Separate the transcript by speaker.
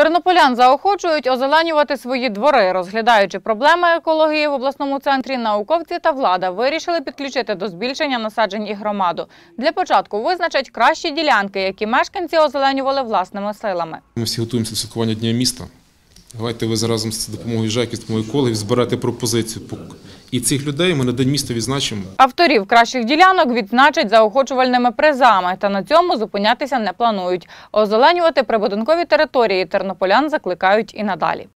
Speaker 1: Тернополян заохочують озеленювати свої двори. Розглядаючи проблеми екології в обласному центрі, науковці та влада вирішили підключити до збільшення насаджень і громаду. Для початку визначать кращі ділянки, які мешканці озеленювали власними силами.
Speaker 2: Ми всі готуємося до святкування дня міста. Давайте ви разом з допомогою жаків, допомогою колегів збирати пропозицію і цих людей ми на день міста відзначимо.
Speaker 1: Авторів кращих ділянок відзначать заохочувальними призами, та на цьому зупинятися не планують. Озеленювати прибудинкові території тернополян закликають і надалі.